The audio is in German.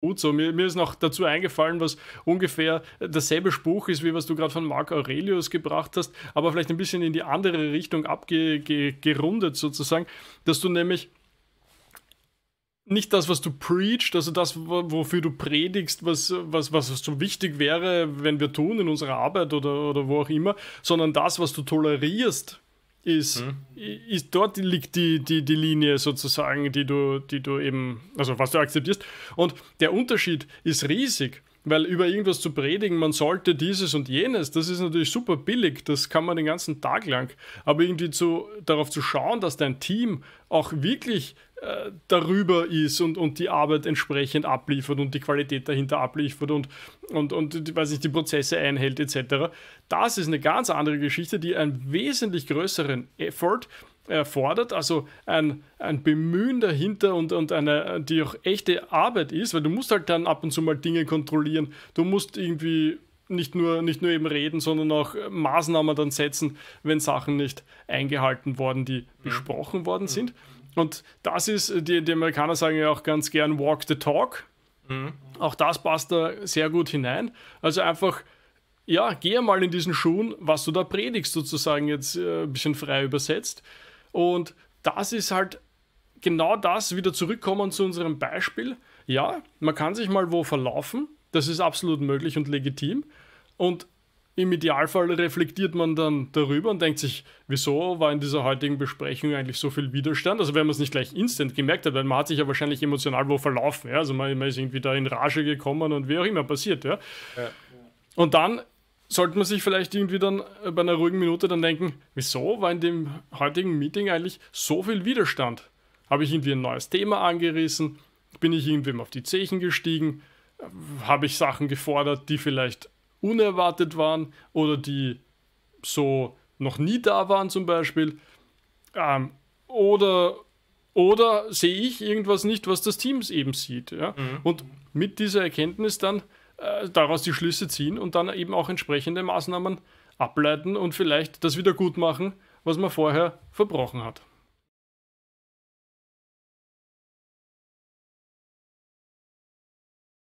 gut so. Mir, mir, ist noch dazu eingefallen, was ungefähr dasselbe Spruch ist, wie was du gerade von Marc Aurelius gebracht hast, aber vielleicht ein bisschen in die andere Richtung abgerundet sozusagen, dass du nämlich nicht das, was du preachst, also das, wofür du predigst, was, was, was so wichtig wäre, wenn wir tun in unserer Arbeit oder, oder wo auch immer, sondern das, was du tolerierst, ist, hm. ist dort liegt die, die, die Linie sozusagen, die du, die du eben, also was du akzeptierst. Und der Unterschied ist riesig weil über irgendwas zu predigen, man sollte dieses und jenes, das ist natürlich super billig, das kann man den ganzen Tag lang. Aber irgendwie zu, darauf zu schauen, dass dein Team auch wirklich äh, darüber ist und, und die Arbeit entsprechend abliefert und die Qualität dahinter abliefert und, und, und weiß nicht, die Prozesse einhält etc., das ist eine ganz andere Geschichte, die einen wesentlich größeren Effort erfordert, also ein, ein Bemühen dahinter und, und eine, die auch echte Arbeit ist, weil du musst halt dann ab und zu mal Dinge kontrollieren, du musst irgendwie nicht nur, nicht nur eben reden, sondern auch Maßnahmen dann setzen, wenn Sachen nicht eingehalten worden, die mhm. besprochen worden mhm. sind. Und das ist, die, die Amerikaner sagen ja auch ganz gern Walk the Talk. Mhm. Auch das passt da sehr gut hinein. Also einfach, ja, geh mal in diesen Schuhen, was du da predigst, sozusagen jetzt äh, ein bisschen frei übersetzt. Und das ist halt genau das, wieder zurückkommen zu unserem Beispiel. Ja, man kann sich mal wo verlaufen, das ist absolut möglich und legitim. Und im Idealfall reflektiert man dann darüber und denkt sich, wieso war in dieser heutigen Besprechung eigentlich so viel Widerstand? Also wenn man es nicht gleich instant gemerkt hat, weil man hat sich ja wahrscheinlich emotional wo verlaufen. Ja? Also man, man, ist irgendwie da in Rage gekommen und wie auch immer passiert. Ja? Ja. Und dann sollte man sich vielleicht irgendwie dann äh, bei einer ruhigen Minute dann denken, wieso war in dem heutigen Meeting eigentlich so viel Widerstand? Habe ich irgendwie ein neues Thema angerissen? Bin ich irgendwem auf die Zechen gestiegen? Habe ich Sachen gefordert, die vielleicht unerwartet waren oder die so noch nie da waren zum Beispiel? Ähm, oder oder sehe ich irgendwas nicht, was das Team eben sieht? Ja? Mhm. Und mit dieser Erkenntnis dann äh, daraus die Schlüsse ziehen und dann eben auch entsprechende Maßnahmen ableiten und vielleicht das wieder gut machen, was man vorher verbrochen hat.